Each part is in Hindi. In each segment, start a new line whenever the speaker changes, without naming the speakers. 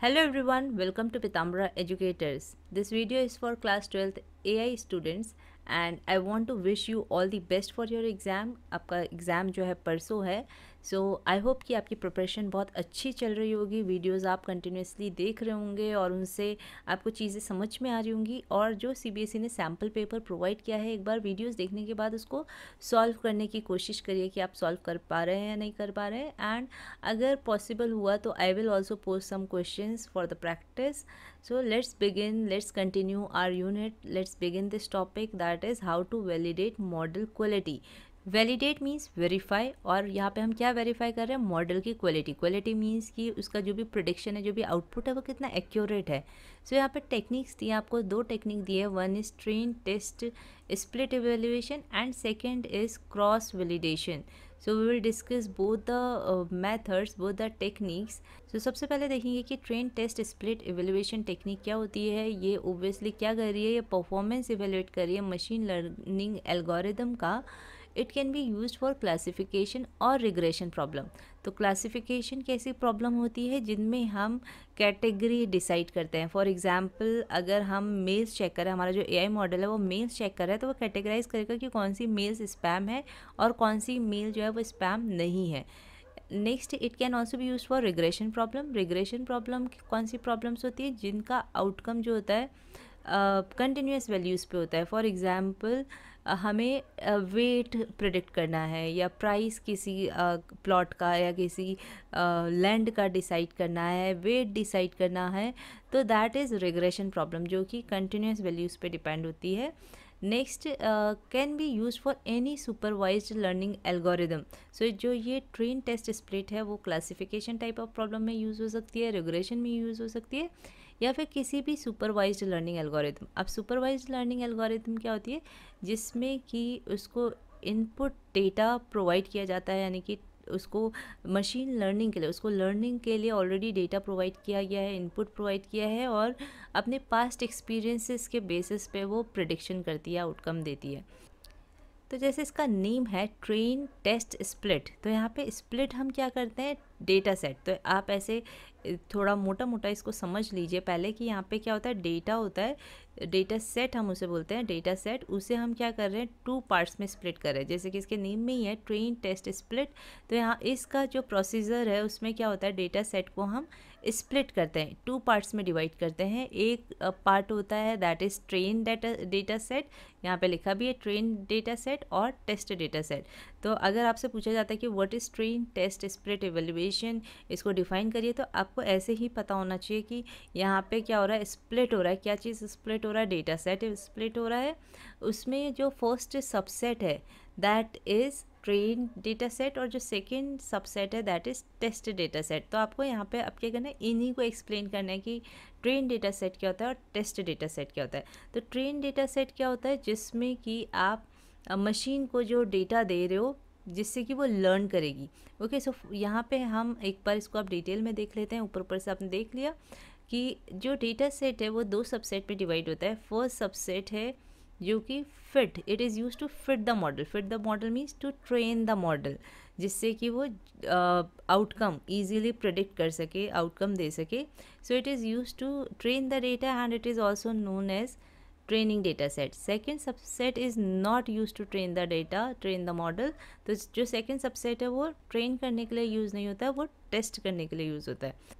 Hello everyone, welcome to Pitambara Educators. This video is for class 12th AI students and I want to wish you all the best for your exam. आपका exam जो है परसों है सो आई होप कि आपकी प्रिपरेशन बहुत अच्छी चल रही होगी वीडियोस आप कंटिन्यूसली देख रहे होंगे और उनसे आपको चीज़ें समझ में आ रही होंगी और जो सीबीएसई e ने सैम्पल पेपर प्रोवाइड किया है एक बार वीडियोस देखने के बाद उसको सॉल्व करने की कोशिश करिए कि आप सॉल्व कर पा रहे हैं या नहीं कर पा रहे हैं एंड अगर पॉसिबल हुआ तो I will also post some question for the practice so let's begin let's continue our unit let's begin this topic that is how to validate model quality validate means verify और यहाँ पे हम क्या वेरीफाई कर रहे हैं मॉडल की क्वालिटी क्वालिटी मीन्स कि उसका जो भी प्रोडिक्शन है जो भी आउटपुट है वो कितना एक्यूरेट है सो so, यहाँ पे टेक्निक्स दिए आपको दो टेक्निक दिए one is train test split evaluation and second is cross validation so we will discuss both the methods both the techniques so सबसे पहले देखेंगे कि train test split evaluation technique क्या होती है ये ओब्वियसली क्या कर रही है ये परफॉर्मेंस इवेल्यूएट कर रही है मशीन लर्निंग एल्गोरिदम का it can be use for classification और रिग्रेशन प्रॉब्लम तो क्लासिफिकेशन कैसी प्रॉब्लम होती है जिनमें हम कैटेगरी डिसाइड करते हैं फॉर एग्जांपल अगर हम मेल्स चेक करें हमारा जो एआई मॉडल है वो मेल्स चेक कर रहा है तो वो कैटेगराइज करेगा कि कौन सी मेल्स स्पैम है और कौन सी मेल जो है वो स्पैम नहीं है नेक्स्ट इट कैन ऑल्सो भी use for regression problem regression problem कौन सी प्रॉब्लम्स होती है जिनका आउटकम जो होता है कंटिन्यूस uh, वैल्यूज़ पे होता है फॉर एग्ज़ाम्पल हमें वेट प्रिडिक्ट करना है या प्राइस किसी प्लॉट का या किसी लैंड का डिसाइड करना है वेट डिसाइड करना है तो दैट इज़ रिग्रेशन प्रॉब्लम जो कि कंटिन्यूस वैल्यूज़ पे डिपेंड होती है next can be use for any supervise learning algorithm so जो ये ट्रेन टेस्ट स्प्लिट है वो क्लासिफिकेशन टाइप ऑफ प्रॉब्लम में यूज़ हो सकती है रेगुलेशन में यूज़ हो सकती है या फिर किसी भी सुपरवाइज्ड लर्निंग एल्गोरिथम अब सुपरवाइज्ड लर्निंग एल्गोरिथम क्या होती है जिसमें कि उसको इनपुट डेटा प्रोवाइड किया जाता है यानी कि उसको मशीन लर्निंग के लिए उसको लर्निंग के लिए ऑलरेडी डेटा प्रोवाइड किया गया है इनपुट प्रोवाइड किया है और अपने पास्ट एक्सपीरियंसेस के बेसिस पे वो प्रडिक्शन करती है आउटकम देती है तो जैसे इसका नेम है ट्रेन टेस्ट स्प्लिट तो यहाँ पे स्प्लिट हम क्या करते हैं डेटा सेट तो आप ऐसे थोड़ा मोटा मोटा इसको समझ लीजिए पहले कि यहाँ पे क्या होता है डेटा होता है डेटा सेट हम उसे बोलते हैं डेटा सेट उसे हम क्या कर रहे हैं टू पार्ट्स में स्प्लिट कर रहे हैं जैसे कि इसके नेम में ही है ट्रेन टेस्ट स्प्लिट तो यहाँ इसका जो प्रोसीजर है उसमें क्या होता है डेटा सेट को हम स्प्लिट करते हैं टू पार्ट्स में डिवाइड करते हैं एक पार्ट uh, होता है that is train data data set यहाँ पे लिखा भी है ट्रेन डेटा सेट और टेस्ट डेटा सेट तो अगर आपसे पूछा जाता है कि what is train test split evaluation इसको डिफाइन करिए तो आपको ऐसे ही पता होना चाहिए कि यहाँ पे क्या हो रहा है स्प्लिट हो रहा है क्या चीज़ स्प्लिट हो रहा है डेटा सेट स्प्लिट हो रहा है उसमें जो फर्स्ट सबसेट है that is train data set और जो सेकेंड सबसेट है that is test data set तो आपको यहाँ पे अब क्या करना है इन्हीं को एक्सप्लेन करना है कि ट्रेन डेटा सेट क्या होता है और टेस्ट डेटा सेट क्या होता है तो ट्रेन डेटा सेट क्या होता है जिसमें कि आप मशीन को जो डेटा दे रहे हो जिससे कि वो लर्न करेगी ओके सो यहाँ पे हम एक बार इसको आप डिटेल में देख लेते हैं ऊपर ऊपर से आपने देख लिया कि जो डेटा सेट है वो दो सबसेट में डिवाइड होता है फर्स्ट सबसेट है जो कि fit it is use to fit the model fit the model means to train the model जिससे कि वो आउटकम ईजीली प्रडिक्ट कर सके आउटकम दे सके so it is use to train the data and it is also known as training data set second subset is not use to train the data train the model तो जो सेकेंड सबसेट है वो ट्रेन करने के लिए यूज़ नहीं होता है वो टेस्ट करने के लिए यूज़ होता है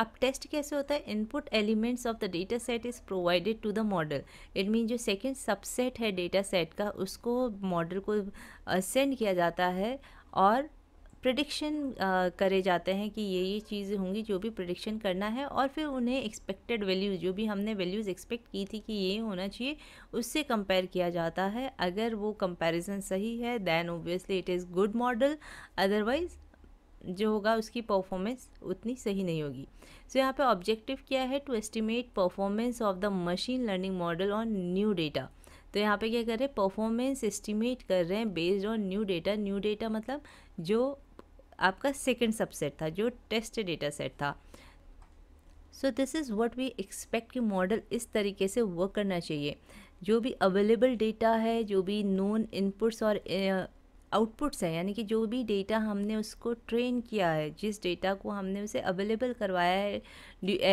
अब टेस्ट कैसे होता है input elements of the data set is provided to the model it mean जो सेकेंड सबसेट है डेटा सेट का उसको मॉडल को सेंड किया जाता है और प्रडिक्शन करे जाते हैं कि ये ये चीज़ें होंगी जो भी प्रडिक्शन करना है और फिर उन्हें एक्सपेक्टेड वैल्यूज़ जो भी हमने वैल्यूज़ एक्सपेक्ट की थी कि ये होना चाहिए उससे कंपेयर किया जाता है अगर वो कंपैरिजन सही है then obviously it is good model otherwise जो होगा उसकी परफॉर्मेंस उतनी सही नहीं होगी सो so, यहाँ पे ऑब्जेक्टिव क्या है to estimate performance of the machine learning model on new data तो यहाँ पे क्या कर रहे हैं परफॉर्मेंस एस्टिमेट कर रहे हैं based on new data new data मतलब जो आपका सेकेंड सबसेट था जो टेस्ट डेटा सेट था so this is what we expect कि मॉडल इस तरीके से वर्क करना चाहिए जो भी अवेलेबल डेटा है जो भी नोन इनपुट्स और आउटपुट्स हैं यानी कि जो भी डेटा हमने उसको ट्रेन किया है जिस डेटा को हमने उसे अवेलेबल करवाया है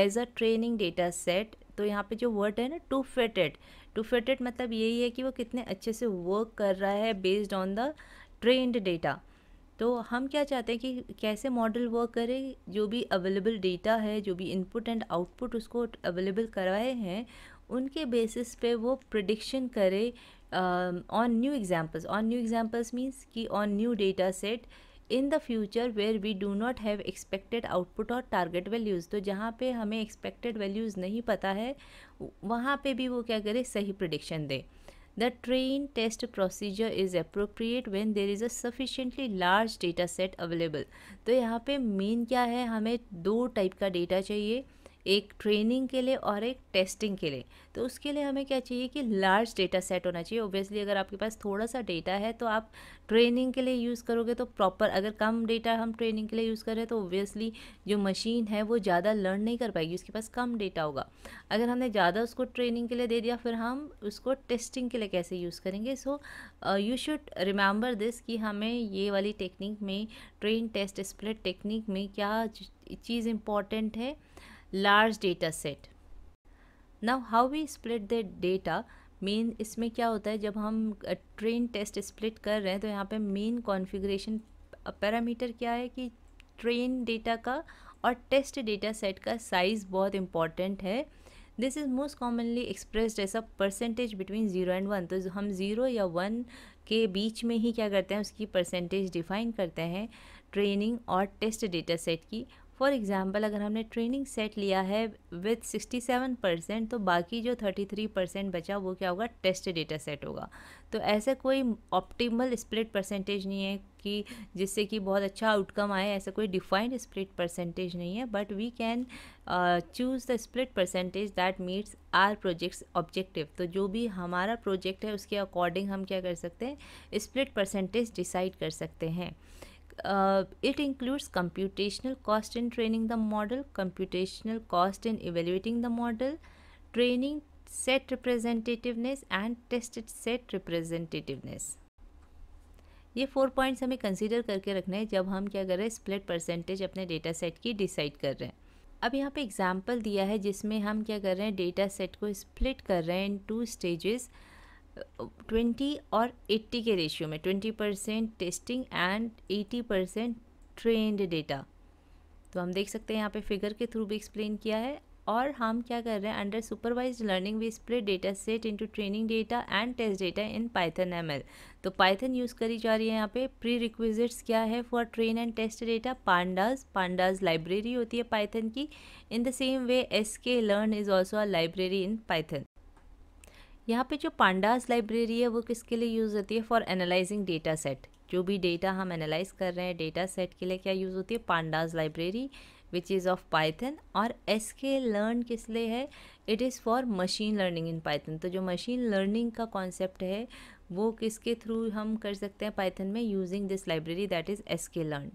as a training data set तो यहाँ पे जो वर्ड है ना टू फेटेड टू फेटेड मतलब यही है कि वो कितने अच्छे से वर्क कर रहा है based on the trained data तो हम क्या चाहते हैं कि कैसे मॉडल वर्क करे जो भी अवेलेबल डेटा है जो भी इनपुट एंड आउटपुट उसको अवेलेबल करवाए हैं उनके बेसिस पे वो प्रडिक्शन करे on new examples on new examples means कि on new data set in the future where we do not have expected output और टारगेट वैल्यूज़ तो जहाँ पे हमें एक्सपेक्टेड वैल्यूज़ नहीं पता है वहाँ पे भी वो क्या करे सही प्रडिक्शन दे the train test procedure is appropriate when there is a sufficiently large data set available तो यहाँ पे मेन क्या है हमें दो टाइप का डेटा चाहिए एक ट्रेनिंग के लिए और एक टेस्टिंग के लिए तो उसके लिए हमें क्या चाहिए कि लार्ज डेटा सेट होना चाहिए ओब्वियसली अगर आपके पास थोड़ा सा डेटा है तो आप ट्रेनिंग के लिए यूज़ करोगे तो प्रॉपर अगर कम डेटा हम ट्रेनिंग के लिए यूज़ कर रहे हैं तो ओब्वियसली जो मशीन है वो ज़्यादा लर्न नहीं कर पाएगी उसके पास कम डेटा होगा अगर हमने ज़्यादा उसको ट्रेनिंग के लिए दे दिया फिर हम उसको टेस्टिंग के लिए कैसे यूज़ करेंगे so you should remember this कि हमें ये वाली टेक्निक में ट्रेन टेस्ट स्प्लिट टेक्निक में क्या चीज़ इम्पॉर्टेंट है large data set now how we split the data main इसमें क्या होता है जब हम ट्रेन टेस्ट स्प्लिट कर रहे हैं तो यहाँ पे मेन कॉन्फ़िगरेशन पैरामीटर क्या है कि ट्रेन डेटा का और टेस्ट डेटा सेट का साइज़ बहुत इम्पॉर्टेंट है this is most commonly expressed as a percentage between zero and one तो हम ज़ीरो या वन के बीच में ही क्या करते हैं उसकी परसेंटेज डिफाइन करते हैं ट्रेनिंग और टेस्ट डेटा सेट की फॉर एग्ज़ाम्पल अगर हमने ट्रेनिंग सेट लिया है विथ सिक्सटी सेवन परसेंट तो बाकी जो थर्टी थ्री परसेंट बचा वो क्या होगा टेस्ट डेटा सेट होगा तो ऐसा कोई ऑप्टिमल स्प्लिट परसेंटेज नहीं है कि जिससे कि बहुत अच्छा आउटकम आए ऐसा कोई डिफाइंड स्प्लिट परसेंटेज नहीं है but we can choose the split percentage that meets our projects objective तो जो भी हमारा प्रोजेक्ट है उसके अकॉर्डिंग हम क्या कर सकते हैं स्प्लिट परसेंटेज डिसाइड कर सकते हैं uh, it includes computational cost in training the model computational cost in evaluating the model training set representativeness and tested set representativeness ये फोर पॉइंट्स हमें कंसीडर करके रखना है जब हम क्या कर रहे हैं स्प्लिट परसेंटेज अपने डेटा सेट की डिसाइड कर रहे हैं अब यहाँ पे एग्जांपल दिया है जिसमें हम क्या कर रहे हैं डेटा सेट को स्प्लिट कर रहे हैं इन टू स्टेजेस ट्वेंटी और एट्टी के रेशियो में twenty percent testing and eighty percent trained data तो हम देख सकते हैं यहाँ पे फिगर के थ्रू भी एक्सप्लेन किया है और हम क्या कर रहे हैं under supervise learning we split data set into training data and test data in Python ML तो पाइथन यूज़ करी जा रही है यहाँ पे प्री रिक्विजिट्स क्या है for train and test data pandas pandas library होती है पाइथन की in the same way S K learn is also a library in Python यहाँ पे जो पांडास लाइब्रेरी है वो किसके लिए यूज़ होती है फॉर एनालाइजिंग डेटा सेट जो भी डेटा हम एनालाइज कर रहे हैं डेटा सेट के लिए क्या यूज़ होती है pandas library which is of Python और एस के लर्न किस लिए है it is for machine learning in Python तो जो मशीन लर्निंग का कॉन्सेप्ट है वो किसके थ्रू हम कर सकते हैं पाइथन में using this library that is S K learn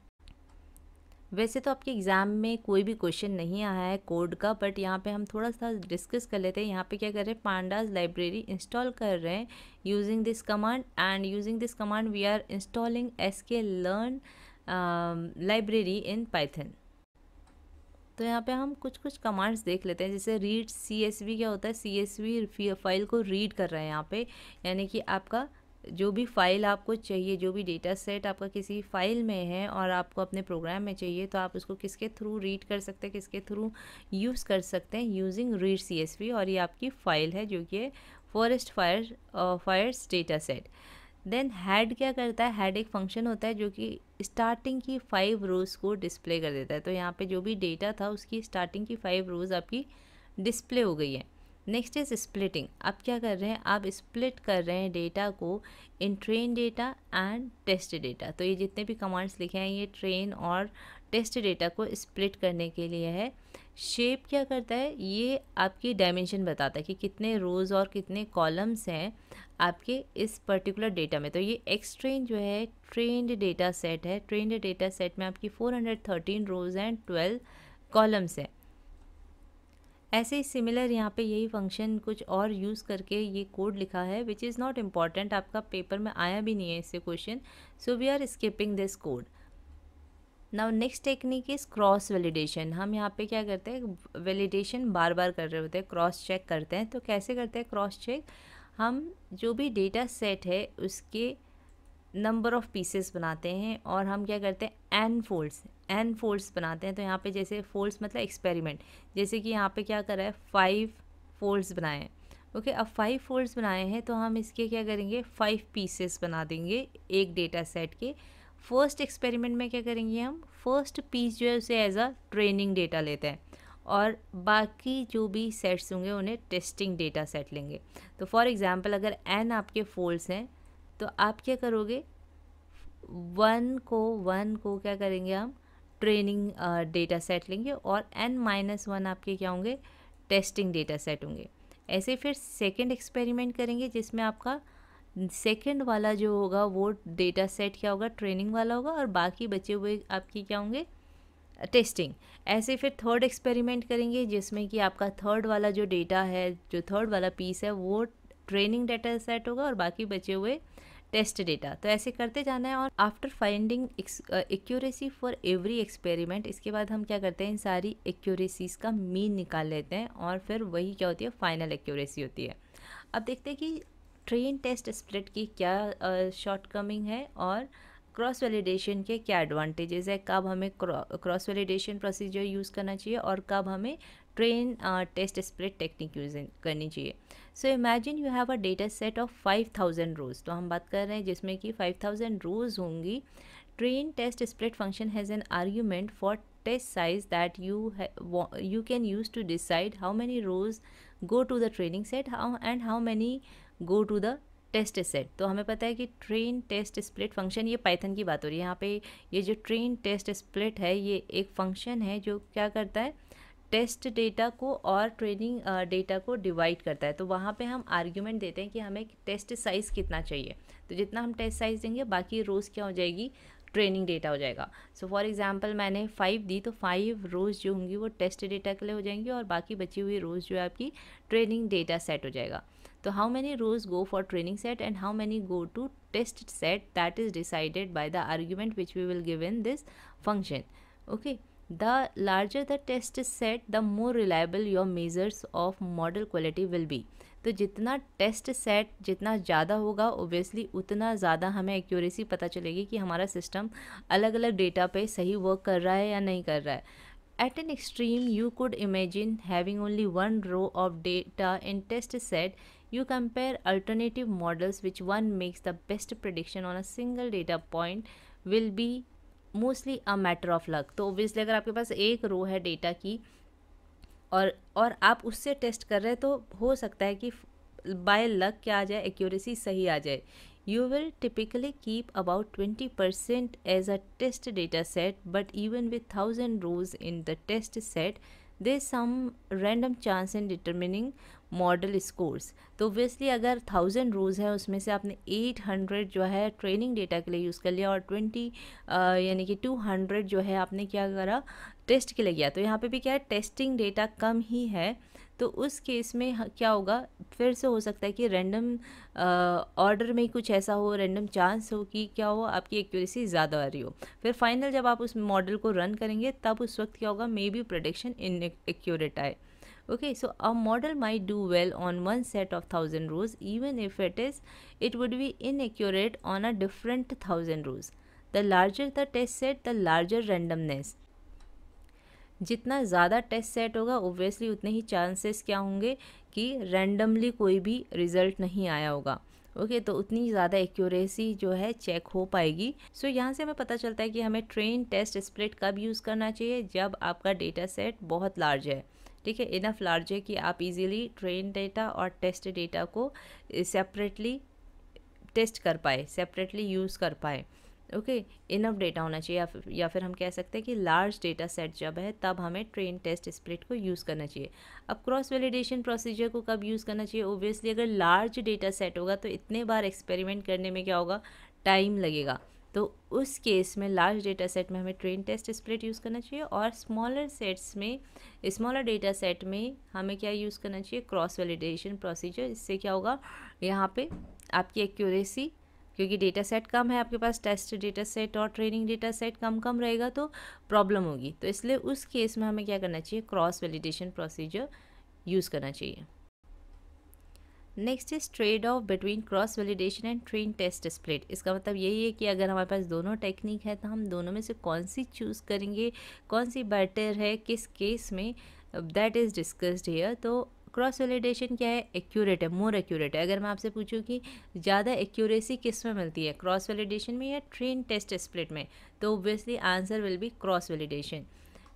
वैसे तो आपके एग्ज़ाम में कोई भी क्वेश्चन नहीं आया है कोड का बट यहाँ पे हम थोड़ा सा डिस्कस कर लेते हैं यहाँ पे क्या कर रहे हैं पांडाज लाइब्रेरी इंस्टॉल कर रहे हैं using this command and using this command we are installing S K learn library in Python तो यहाँ पे हम कुछ कुछ कमांड्स देख लेते हैं जैसे रीड सी एस वी क्या होता है सी एस वी फाइल को रीड कर रहे हैं यहाँ पे यानी कि आपका जो भी फ़ाइल आपको चाहिए जो भी डेटा सेट आपका किसी फ़ाइल में है और आपको अपने प्रोग्राम में चाहिए तो आप उसको किसके थ्रू रीड कर सकते हैं किसके थ्रू यूज़ कर सकते हैं यूजिंग रीड सी और ये आपकी फ़ाइल है जो कि forest fire fires data set then head क्या करता है हैड एक फंक्शन होता है जो कि स्टार्टिंग की फाइव रोज़ को डिस्प्ले कर देता है तो यहाँ पे जो भी डेटा था उसकी स्टार्टिंग की फाइव रोज़ आपकी डिस्प्ले हो गई है नेक्स्ट इज स्प्लिटिंग आप क्या कर रहे हैं आप स्प्लिट कर रहे हैं डेटा को in train data and test data तो ये जितने भी कमांड्स लिखे हैं ये ट्रेन और टेस्ट डेटा को स्प्लिट करने के लिए है शेप क्या करता है ये आपकी डायमेंशन बताता है कि कितने रोज़ और कितने कॉलम्स हैं आपके इस पर्टिकुलर डेटा में तो ये एक्स ट्रेन जो है ट्रेंड डेटा सेट है ट्रेंड डेटा सेट में आपकी 413 रोज़ एंड ट्वेल्व कॉलम्स हैं ऐसे ही सिमिलर यहाँ पे यही फंक्शन कुछ और यूज़ करके ये कोड लिखा है विच इज़ नॉट इम्पॉर्टेंट आपका पेपर में आया भी नहीं है इससे question so we are skipping this code now next technique is cross validation हम यहाँ पे क्या करते हैं वैलिडेशन बार बार कर रहे होते हैं क्रॉस चेक करते हैं तो कैसे करते हैं क्रॉस चेक हम जो भी डेटा सेट है उसके नंबर ऑफ़ पीसेस बनाते हैं और हम क्या करते हैं एन फोल्ड्स एन फोल्ड्स बनाते हैं तो यहाँ पे जैसे फोल्ड्स मतलब एक्सपेरिमेंट जैसे कि यहाँ पे क्या करा है फाइव फोल्ड्स बनाए हैं ओके okay, अब फाइव फोल्ड्स बनाए हैं तो हम इसके क्या करेंगे फाइव पीसेस बना देंगे एक डेटा सेट के फर्स्ट एक्सपेरिमेंट में क्या करेंगे हम फर्स्ट पीस जो है उसे एज अ ट्रेनिंग डेटा लेते हैं और बाकी जो भी सेट्स होंगे उन्हें टेस्टिंग डेटा सेट लेंगे तो फॉर एग्ज़ाम्पल अगर एन आपके फोल्ड्स हैं तो आप क्या करोगे वन को वन को क्या करेंगे हम ट्रेनिंग डेटा सेट लेंगे और एन माइनस वन आपके क्या होंगे टेस्टिंग डेटा सेट होंगे ऐसे फिर सेकेंड एक्सपेरिमेंट करेंगे जिसमें आपका सेकेंड वाला जो होगा वो डेटा सेट क्या होगा ट्रेनिंग वाला होगा और बाकी बचे हुए आपके क्या होंगे टेस्टिंग ऐसे फिर थर्ड एक्सपेरिमेंट करेंगे जिसमें कि आपका थर्ड वाला जो डेटा है जो थर्ड वाला पीस है वो ट्रेनिंग डेटा सेट होगा और बाकी बचे हुए टेस्ट डेटा तो ऐसे करते जाना है और after finding accuracy for every experiment इसके बाद हम क्या करते हैं इन सारी एक्यूरेसीज़ का मीन निकाल लेते हैं और फिर वही क्या होती है फाइनल एक्यूरेसी होती है अब देखते हैं कि ट्रेन टेस्ट स्प्लिट की क्या शॉर्ट uh, है और क्रॉस वैलिडेशन के क्या एडवांटेजेस है कब हमें क्रॉस वैलिडेशन प्रोसीजर यूज़ करना चाहिए और कब हमें train test uh, test technique use करनी चाहिए so imagine you have a data set of five thousand rows तो हम बात कर रहे हैं जिसमें कि फाइव थाउजेंड रोज़ होंगी train test split function has an argument for test size that you you can use to decide how many rows go to the training set how and how many go to the test set तो हमें पता है कि ट्रेन टेस्ट स्प्लिट फंक्शन ये पाइथन की बात हो रही है यहाँ पे ये जो ट्रेन टेस्ट स्प्लिट है ये एक फंक्शन है जो क्या करता है टेस्ट डेटा को और ट्रेनिंग डेटा को डिवाइड करता है तो वहाँ पे हम आर्ग्यूमेंट देते हैं कि हमें टेस्ट साइज़ कितना चाहिए तो जितना हम टेस्ट साइज़ देंगे बाकी रोज़ क्या हो जाएगी ट्रेनिंग डेटा हो जाएगा सो फॉर एग्ज़ाम्पल मैंने फाइव दी तो फाइव रोज़ जो होंगी वो टेस्ट डेटा के लिए हो जाएंगी और बाकी बची हुई रोज़ जो है आपकी ट्रेनिंग डेटा सेट हो जाएगा तो how many rows go for training set and how many go to test set that is decided by the argument which we will give in this function okay the larger the test set the more reliable your measures of model quality will be तो जितना टेस्ट सेट जितना ज़्यादा होगा ओबियसली उतना ज़्यादा हमें एक्यूरेसी पता चलेगी कि हमारा सिस्टम अलग अलग डेटा पे सही वर्क कर रहा है या नहीं कर रहा है at an extreme you could imagine having only one row of data in test set you compare alternative models which one makes the best prediction on a single data point will be mostly a matter of luck तो ओबियसली अगर आपके पास एक रो है डेटा की और और आप उससे टेस्ट कर रहे हैं तो हो सकता है कि बाय लक क्या आ जाए एक्यूरेसी सही आ जाए you will typically keep about twenty percent as a test data set but even with thousand rows in the test set there some random chance in determining model scores तो ओबियसली अगर थाउजेंड रोज़ है उसमें से आपने एट हंड्रेड जो है ट्रेनिंग डेटा के लिए यूज़ कर लिया और ट्वेंटी यानी कि टू हंड्रेड जो है आपने क्या करा टेस्ट के लिए किया तो यहाँ पे भी क्या है टेस्टिंग डेटा कम ही है तो उस केस में क्या होगा फिर से हो सकता है कि रैंडम ऑर्डर में कुछ ऐसा हो रैंडम चांस हो कि क्या हो आपकी एक्यूरेसी ज़्यादा आ रही हो फिर फाइनल जब आप उस मॉडल को रन करेंगे तब उस वक्त क्या होगा maybe prediction inaccurate आए okay so a model might do well on one set of 1000 rows even if it is it would be inaccurate on a different 1000 rows the larger the test set the larger randomness jitna zyada test set hoga obviously utne hi chances kya honge ki randomly koi bhi result nahi aaya hoga okay okay, तो उतनी ज़्यादा एक्यूरेसी जो है चेक हो पाएगी सो so, यहाँ से हमें पता चलता है कि हमें ट्रेन टेस्ट स्प्लिट कब यूज़ करना चाहिए जब आपका डेटा सेट बहुत लार्ज है ठीक है इनफ लार्ज है कि आप इजीली ट्रेन डेटा और टेस्ट डेटा को सेपरेटली eh, टेस्ट कर पाए सेपरेटली यूज़ कर पाए ओके इनफ डेटा होना चाहिए या फिर, या फिर हम कह सकते हैं कि लार्ज डेटा सेट जब है तब हमें ट्रेन टेस्ट स्प्लिट को यूज़ करना चाहिए अब क्रॉस वैलिडेशन प्रोसीजर को कब यूज़ करना चाहिए ओबियसली अगर लार्ज डेटा सेट होगा तो इतने बार एक्सपेरिमेंट करने में क्या होगा टाइम लगेगा तो उस केस में लार्ज डेटा सेट में हमें ट्रेन टेस्ट स्प्लिट यूज़ करना चाहिए और स्मॉलर सेट्स में स्मॉलर डेटा सेट में हमें क्या यूज़ करना चाहिए क्रॉस वैलिडेशन प्रोसीजर इससे क्या होगा यहाँ पे आपकी एक्यूरेसी क्योंकि डेटा सेट कम है आपके पास टेस्ट डेटा सेट और ट्रेनिंग डेटा सेट कम कम रहेगा तो प्रॉब्लम होगी तो इसलिए उस केस में हमें क्या करना चाहिए क्रॉस वैलिडेशन प्रोसीजर यूज़ करना चाहिए next is trade off between cross validation and train test split इसका मतलब यही है कि अगर हमारे पास दोनों टेक्निक है तो हम दोनों में से कौन सी चूज़ करेंगे कौन सी बेटर है किस केस में दैट इज़ डिस्कस्ड हेयर तो क्रॉस वैलिडेशन क्या है एक्यूरेट है मोर एक्यूरेट है अगर मैं आपसे पूछूं कि ज़्यादा एक्यूरेसी किस में मिलती है क्रॉस वैलिडेशन में या ट्रेन टेस्ट स्प्लिट में तो obviously answer will be cross validation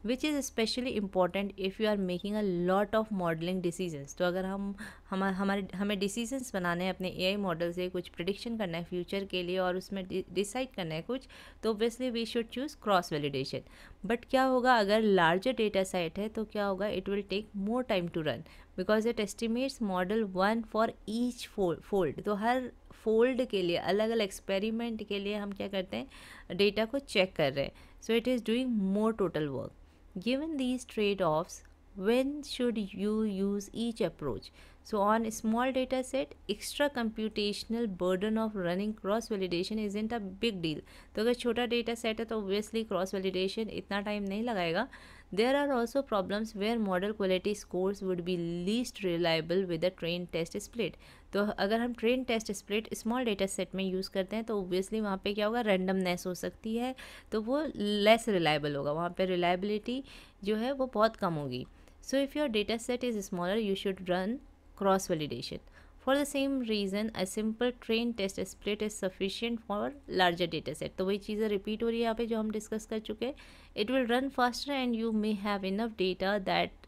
which is specially important if you are making a lot of modelling decisions तो अगर हम हम हमारे हमें डिसीजंस बनाने हैं अपने एआई मॉडल से कुछ प्रडिक्शन करना है फ्यूचर के लिए और उसमें डिसाइड करना है कुछ तो obviously we should choose cross validation but क्या होगा अगर लार्जर डेटा साइट है तो क्या होगा it will take more time to run because it estimates model one for each fold तो हर फोल्ड के लिए अलग अलग एक्सपेरिमेंट के लिए हम क्या करते हैं डेटा को चेक कर रहे हैं so it is doing more total work Given these trade offs, when should you use each approach? So on small data set extra extra burden of running cross validation is in the big deal तो अगर छोटा डेटा सेट है तो obviously क्रॉस वैलिडेशन इतना टाइम नहीं लगाएगा there are also problems where model quality scores would be least reliable with a train test split तो अगर हम train test split small data set में यूज़ करते हैं तो ओबियसली वहाँ पर क्या होगा रेंडमनेस हो सकती है तो वो लेस रिलायबल होगा वहाँ पर रिलायबिलिटी जो है वो बहुत कम होगी so if your data set is smaller you should run cross validation. For the same reason, a simple train test split is sufficient for larger data set. to वही चीज़ें रिपीट हो रही है यहाँ पे जो हम डिस्कस कर चुके हैं it will run faster and you may have enough data that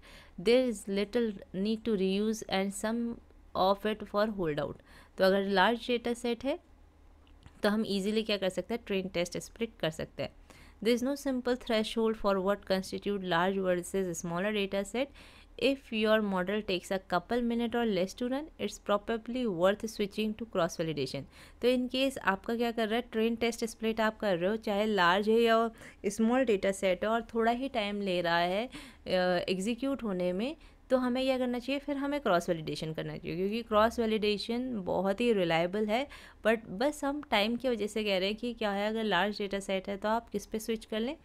there is little need to reuse and some of it for hold out तो अगर लार्ज डेटा सेट है तो हम इजीली क्या कर सकते हैं ट्रेन टेस्ट स्प्लिट कर सकते हैं there is no simple threshold for what constitute large versus smaller data set If your model takes a couple minute or less to run, it's probably worth switching to cross validation. तो इन केस आपका क्या कर रहा है ट्रेन टेस्ट स्प्लिट आप कर रहे हो चाहे लार्ज है या स्मॉल डेटा सेट है और थोड़ा ही टाइम ले रहा है एग्जीक्यूट होने में तो हमें यह करना चाहिए फिर हमें क्रॉस वैलिडेशन करना चाहिए क्योंकि क्रॉस वैलिडेशन बहुत ही रिलायबल है बट बस हम टाइम की वजह से कह रहे हैं कि क्या है अगर लार्ज डेटा सेट है तो आप किस पे स्विच कर लें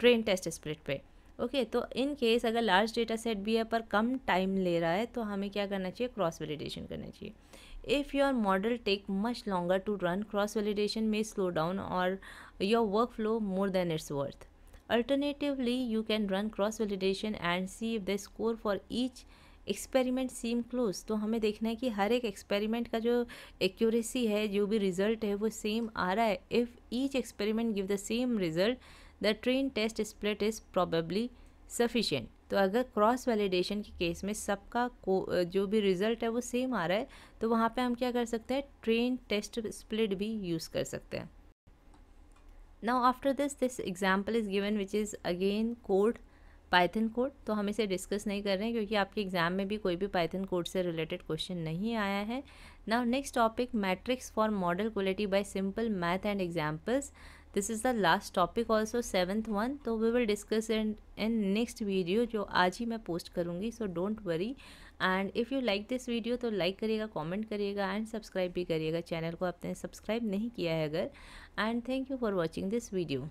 ट्रेन टेस्ट स्प्लिट पे ओके तो इन केस अगर लार्ज डेटा सेट भी है पर कम टाइम ले रहा है तो हमें क्या करना चाहिए क्रॉस वैलिडेशन करना चाहिए if your model take much longer to run cross validation में स्लो डाउन और your workflow more than it's worth Alternatively, you can run cross validation and see if the score for each experiment seem close तो हमें देखना है कि हर एक एक्सपेरिमेंट का जो एक्यूरेसी है जो भी रिज़ल्ट है वो सेम आ रहा है if each experiment give the same result the train test split is probably sufficient तो अगर क्रॉस वैलिडेशन के केस में सबका को जो भी रिज़ल्ट है वो सेम आ रहा है तो वहाँ पे हम क्या कर सकते हैं ट्रेन टेस्ट स्प्लिट भी यूज़ कर सकते हैं now after this this example is given which is again code python code तो हम इसे डिस्कस नहीं कर रहे हैं क्योंकि आपके एग्ज़ाम में भी कोई भी पाइथन कोड से रिलेटेड क्वेश्चन नहीं आया है now next topic metrics for model quality by simple math and examples this is the last topic also seventh one तो we will discuss in in next video जो आज ही मैं पोस्ट करूँगी so don't worry and if you like this video तो लाइक करिएगा कॉमेंट करिएगा एंड सब्सक्राइब भी करिएगा चैनल को आपने सब्सक्राइब नहीं किया है अगर and thank you for watching this video